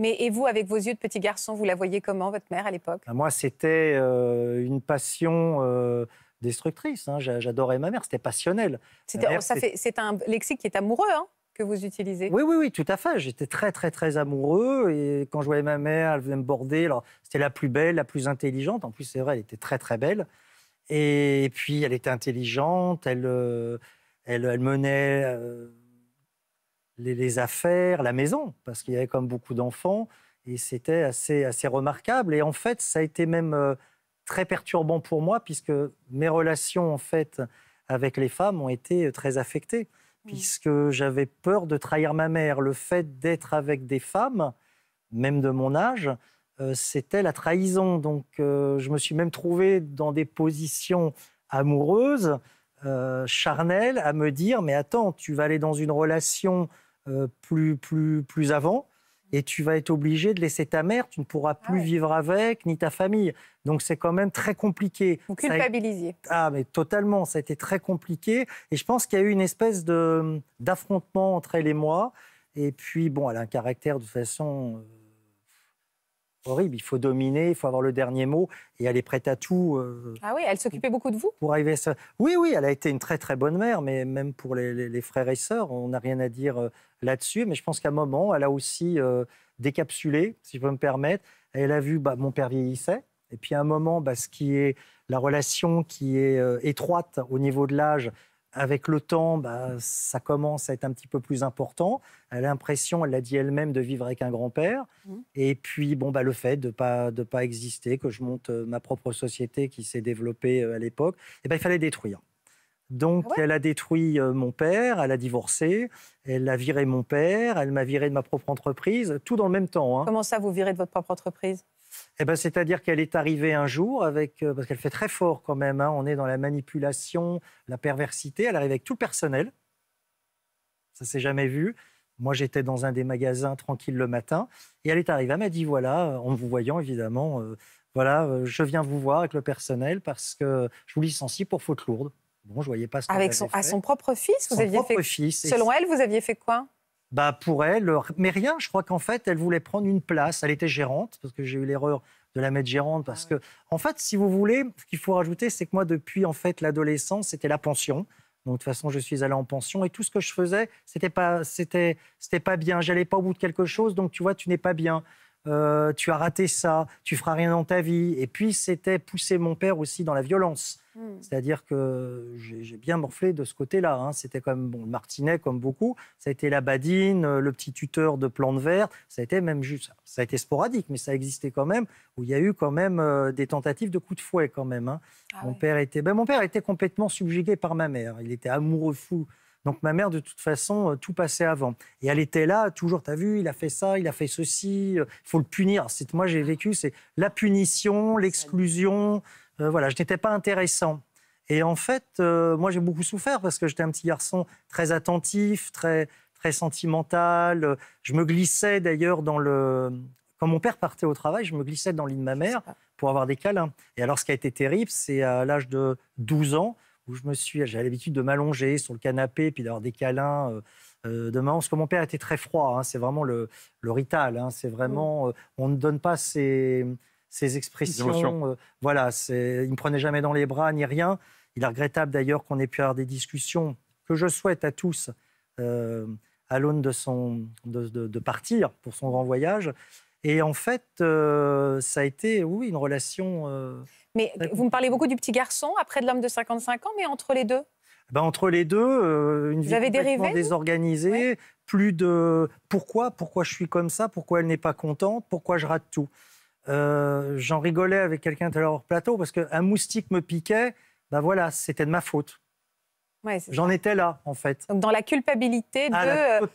Mais et vous, avec vos yeux de petit garçon, vous la voyez comment, votre mère, à l'époque ah, Moi, c'était euh, une passion euh, destructrice. Hein. J'adorais ma mère, c'était passionnel. C'est un lexique qui est amoureux, hein, que vous utilisez Oui, oui, oui, tout à fait. J'étais très, très, très amoureux. Et quand je voyais ma mère, elle venait me border. Alors, c'était la plus belle, la plus intelligente. En plus, c'est vrai, elle était très, très belle. Et puis, elle était intelligente, elle, euh, elle, elle menait les, affaires, la maison, parce qu'il y avait comme beaucoup d'enfants. Et c'était assez, remarquable. Et en fait, ça a été même euh, très perturbant pour moi, puisque mes relations, en fait, avec les femmes ont été euh, très affectées, mmh. puisque j'avais peur de trahir ma mère. Le fait d'être avec des femmes, même de mon âge, euh, c'était la trahison. Donc, je me suis même trouvé dans des positions amoureuses, charnelles, à me dire, mais attends, tu vas aller dans une relation euh, plus, plus, plus avant. Et tu vas être obligé de laisser ta mère, tu ne pourras plus vivre avec, ni ta famille. Donc c'est quand même très compliqué. Vous culpabilisez. Ah mais totalement, ça a été très compliqué. Et je pense qu'il y a eu une espèce d'affrontement entre elle et moi. Et puis bon, elle a un caractère de façon euh, horrible. Il faut dominer, il faut avoir le dernier mot, et elle est prête à tout. Euh, ah oui, elle s'occupait beaucoup de vous Pour arriver ça. Oui, oui, elle a été une très très bonne mère, mais même pour les, frères et sœurs, on n'a rien à dire euh, là-dessus. Mais je pense qu'à un moment, elle a aussi euh, décapsulé, si je peux me permettre. Elle a vu, bah, mon père vieillissait, et puis à un moment, bah, ce qui est la relation qui est étroite au niveau de l'âge, avec le temps, bah, ça commence à être un petit peu plus important. Elle a l'impression, elle l'a dit elle-même, de vivre avec un grand-père. Mmh. Et puis, bon, bah, le fait de ne pas, de pas exister, que je monte euh, ma propre société qui s'est développée euh, à l'époque, eh ben, il fallait détruire. Donc, ah elle a détruit euh, mon père, elle a divorcé, elle a viré mon père, elle m'a viré de ma propre entreprise, tout dans le même temps. Hein. Comment ça, vous virez de votre propre entreprise eh ben, C'est-à-dire qu'elle est arrivée un jour avec, euh, parce qu'elle fait très fort quand même, hein, on est dans la manipulation, la perversité, elle arrive avec tout le personnel, ça s'est jamais vu. Moi, j'étais dans un des magasins tranquille le matin, et elle est arrivée, elle m'a dit, voilà, euh, en vous voyant évidemment, euh, voilà, je viens vous voir avec le personnel parce que je vous licencie pour faute lourde. Bon, je voyais pas ce Avec son, fait. à son propre fils, vous son aviez propre fait. Fils. Selon elle, vous aviez fait quoi bah, pour elle, mais rien. Je crois qu'en fait, elle voulait prendre une place. Elle était gérante, parce que j'ai eu l'erreur de la mettre gérante, parce que, en fait, si vous voulez, ce qu'il faut rajouter, c'est que moi, depuis en fait l'adolescence, c'était la pension. Donc, de toute façon, je suis allé en pension et tout ce que je faisais, c'était pas, c'était, c'était pas bien. J'allais pas au bout de quelque chose, donc tu vois, tu n'es pas bien. Euh, tu as raté ça, tu feras rien dans ta vie. Et puis, c'était pousser mon père aussi dans la violence. Hmm. C'est-à-dire que j'ai bien morflé de ce côté-là. Hein. C'était quand même le martinet, comme beaucoup. Ça a été la badine, euh, le petit tuteur de plantes vertes. Ça a été même juste. Ça a été sporadique, mais ça existait quand même, où il y a eu quand même euh, des tentatives de coups de fouet, quand même. Hein. Ah mon, père était... Ben, mon père était complètement subjugué par ma mère. Il était amoureux fou donc ma mère, de toute façon, euh, tout passait avant. Et elle était là, toujours, t'as vu, il a fait ça, il a fait ceci, il euh, faut le punir. C'est moi j'ai vécu, c'est la punition, l'exclusion. Euh, voilà, je n'étais pas intéressant. Et en fait, moi j'ai beaucoup souffert parce que j'étais un petit garçon très attentif, très très sentimental. Je me glissais d'ailleurs dans le quand mon père partait au travail, je me glissais dans l'île de ma mère pour avoir des câlins. Et alors, ce qui a été terrible, c'est à l'âge de 12 ans, où je me suis, j'avais l'habitude de m'allonger sur le canapé, puis d'avoir des câlins. Euh, euh, de demain, parce que mon père était très froid, hein, c'est vraiment le, le rital, hein, c'est mmh. vraiment, euh, on ne donne pas ses, expressions, euh, voilà, il me prenait jamais dans les bras ni rien. Il est regrettable d'ailleurs qu'on ait pu avoir des discussions que je souhaite à tous à l'aune de de, de, partir pour son grand voyage, et en fait, euh, ça a été, oui, une relation. Euh, mais vous me parlez beaucoup du petit garçon, après de l'homme de 55 ans, mais entre les deux ben, entre les deux, euh, une vous vie avez complètement désorganisée, plus de pourquoi, pourquoi je suis comme ça, pourquoi elle n'est pas contente, pourquoi je rate tout. J'en rigolais avec quelqu'un tout à l'heure plateau parce qu'un moustique me piquait, ben voilà, c'était de ma faute. J'en étais là, en fait. Donc dans la culpabilité ah, de...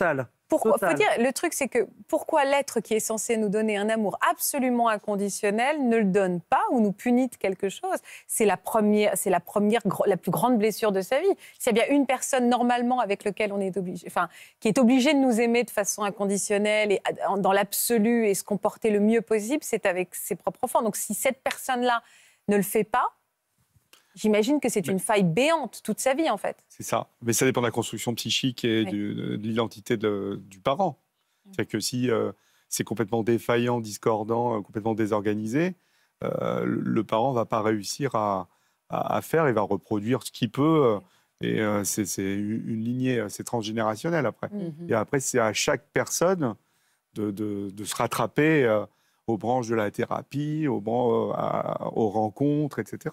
Pourquoi, faut dire, le truc, c'est que pourquoi l'être qui est censé nous donner un amour absolument inconditionnel ne le donne pas ou nous punit de quelque chose C'est la première, c'est la première, la plus grande blessure de sa vie. S'il y a bien une personne normalement avec laquelle on est obligé, enfin, qui est obligé de nous aimer de façon inconditionnelle et euh, dans l'absolu et se comporter le mieux possible, c'est avec ses propres enfants. Donc, si cette personne-là ne le fait pas, J'imagine que c'est une faille béante toute sa vie, en fait. C'est ça. Mais ça dépend de la construction psychique et de l'identité du parent. Mm. C'est-à-dire que si euh, c'est complètement défaillant, discordant, euh, complètement désorganisé, euh, le parent ne va pas réussir à, à, faire, il va reproduire ce qu'il peut. et c'est une lignée, c'est transgénérationnel après. Mm-hmm. Et après, c'est à chaque personne de, de, se rattraper aux branches de la thérapie, aux, aux rencontres, etc.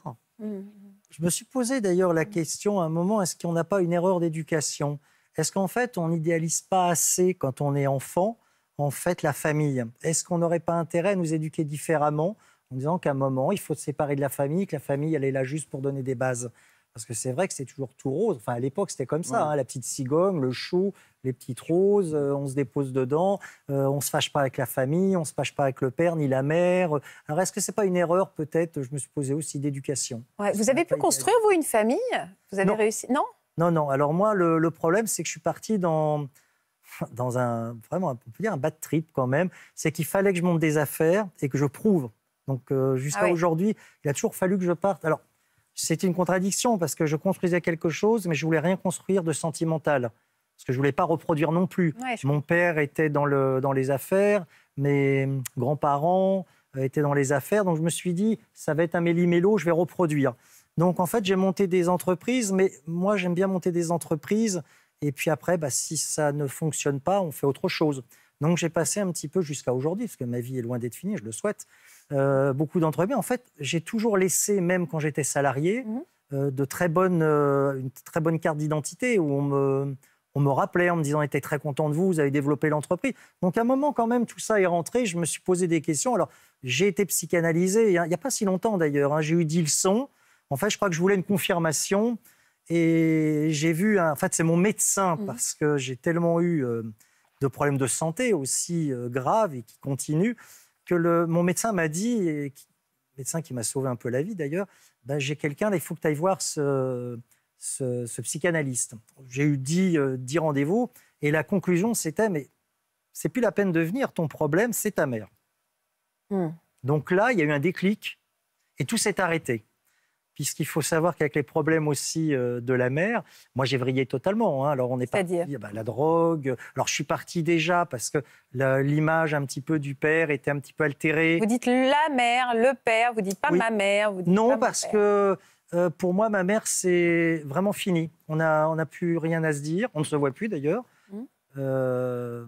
Je me suis posé d'ailleurs la mmh. question à un moment, est-ce qu'on n'a pas une erreur d'éducation Est-ce qu'en fait, on n'idéalise pas assez quand on est enfant, en fait, la famille Est-ce qu'on n'aurait pas intérêt à nous éduquer différemment en disant qu'à un moment, il faut se séparer de la famille, que la famille, elle est là juste pour donner des bases parce que c'est vrai que c'est toujours tout rose. Enfin, à l'époque, c'était comme ça. Hein, la petite cigogne, le chou, les petites roses, euh, on se dépose dedans, euh, on ne se fâche pas avec la famille, on ne se fâche pas avec le père ni la mère. Alors, est-ce que ce n'est pas une erreur, peut-être, je me suis posé aussi, d'éducation Vous avez pu construire, vous, une famille Vous avez réussi Non Non, non. Alors, moi, le, problème, c'est que je suis parti dans, dans un, vraiment, on peut dire un bad trip quand même. C'est qu'il fallait que je monte des affaires et que je prouve. Donc, euh, jusqu'à ah aujourd'hui, il a toujours fallu que je parte. Alors, c'est une contradiction parce que je construisais quelque chose, mais je voulais rien construire de sentimental. Parce que je voulais pas reproduire non plus. Mon père était dans, les affaires, mes hum, grands-parents euh, étaient dans les affaires, donc je me suis dit, ça va être un méli-mélo, je vais reproduire. Donc en fait, j'ai monté des entreprises, mais moi j'aime bien monter des entreprises, et puis après, bah, si ça ne fonctionne pas, on fait autre chose. Donc j'ai passé un petit peu jusqu'à aujourd'hui, parce que ma vie est loin d'être finie, je le souhaite, euh, beaucoup d'entre-eux. En fait, j'ai toujours laissé, même quand j'étais salarié, mhm. euh, de très bonnes, euh, une très bonne carte d'identité où on me, on me rappelait en me disant, on était très content de vous, vous avez développé l'entreprise. Donc à un moment quand même, tout ça est rentré, je me suis posé des questions. Alors j'ai été psychanalysé, il n'y a pas si longtemps d'ailleurs, hein, j'ai eu 10 leçons. En fait, je crois que je voulais une confirmation. Et j'ai vu, en fait, c'est mon médecin, mhm. parce que j'ai tellement eu de problèmes de santé aussi euh, graves et qui continuent, que le, mon médecin m'a dit, et médecin qui m'a sauvé un peu la vie d'ailleurs, ben, j'ai quelqu'un, il faut que tu ailles voir ce, psychanalyste. J'ai eu euh, dix rendez-vous et la conclusion c'était, mais c'est plus la peine de venir, ton problème c'est ta mère. Mmh. Donc là, il y a eu un déclic et tout s'est arrêté puisqu'il faut savoir qu'avec les problèmes aussi euh, de la mère, moi j'ai vrillé totalement. Hein. Alors on est, pas... parti, ah bah, la drogue. Alors je suis parti déjà parce que l'image un petit peu du père était un petit peu altérée. Vous dites la mère, le père, vous dites pas ma mère. Vous dites non, parce que euh, pour moi ma mère c'est vraiment fini. On n'a on plus rien à se dire. On ne se voit plus d'ailleurs. Mmh. Euh,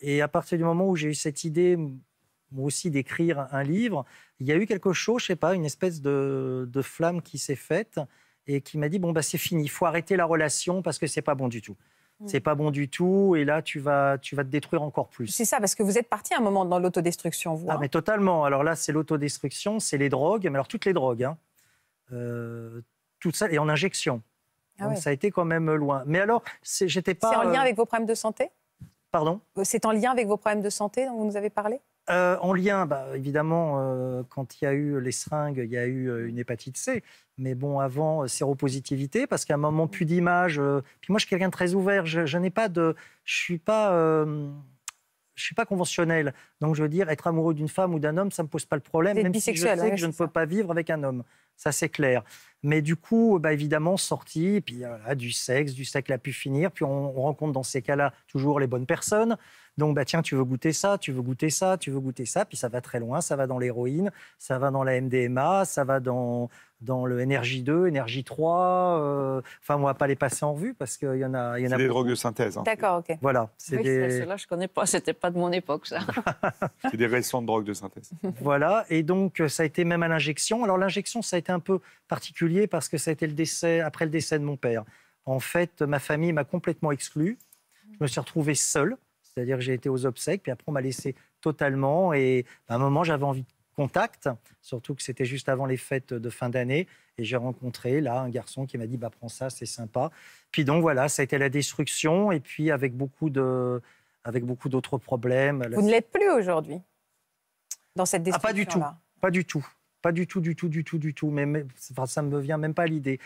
et à partir du moment où j'ai eu cette idée, moi aussi d'écrire un livre, il y a eu quelque chose, je sais pas, une espèce de, flamme qui s'est faite et qui m'a dit bon bah c'est fini, il faut arrêter la relation parce que c'est pas bon du tout. Hmm. C'est pas bon du tout, et là tu vas, tu vas te détruire encore plus. C'est ça, parce que vous êtes parti un moment dans l'autodestruction, vous. Ah, hein. mais totalement. Alors là, c'est l'autodestruction, c'est les drogues, mais alors toutes les drogues, hein. euh, tout ça, et en injection. Ah ça a été quand même loin. Mais alors, j'étais pas. C'est en lien euh, avec vos problèmes de santé Pardon euh, C'est en lien avec vos problèmes de santé dont vous nous avez parlé euh, en lien, bah, évidemment, euh, quand il y a eu les seringues, il y a eu euh, une hépatite C. Mais bon, avant, séropositivité, parce qu'à un moment, plus d'image. puis moi, je suis quelqu'un de très ouvert. Je, n'ai pas de. Je suis pas. je suis pas conventionnel, donc je veux dire, être amoureux d'une femme ou d'un homme, ça me pose pas le problème, même si je sais que je ne peux pas vivre avec un homme ça c'est clair. Mais du coup, bah, évidemment, sortie, puis euh, du sexe, du sexe a pu finir. Puis on, rencontre dans ces cas-là toujours les bonnes personnes. Donc, bah, tiens, tu veux goûter ça, tu veux goûter ça, tu veux goûter ça. Puis ça va très loin, ça va dans l'héroïne, ça va dans la MDMA, ça va dans, dans le NRJ2, NRJ3. Euh, enfin, on va pas les passer en vue parce qu'il y en a. Il y en a des drogues de synthèse. Hein. D'accord, ok. Voilà. C'est oui, des... là je connais pas. C'était pas de mon époque, ça. c'est des récentes drogues de synthèse. voilà. Et donc, ça a été même à l'injection. Alors, l'injection, ça a été un peu particulier parce que ça a été le décès, après le décès de mon père. En fait, ma famille m'a complètement exclu. Je me suis retrouvé seul, c'est-à-dire que j'ai été aux obsèques, puis après on m'a laissé totalement. Et à un moment, j'avais envie de contact, surtout que c'était juste avant les fêtes de fin d'année. Et j'ai rencontré là un garçon qui m'a dit bah, Prends ça, c'est sympa. Puis donc voilà, ça a été la destruction, et puis avec beaucoup de avec beaucoup d'autres problèmes. Vous ne l'êtes plus aujourd'hui dans cette destruction. Ah, pas du tout. Pas du tout. Pas du tout, du tout, du tout, du tout. Mais, ça ne me vient même pas l'idée.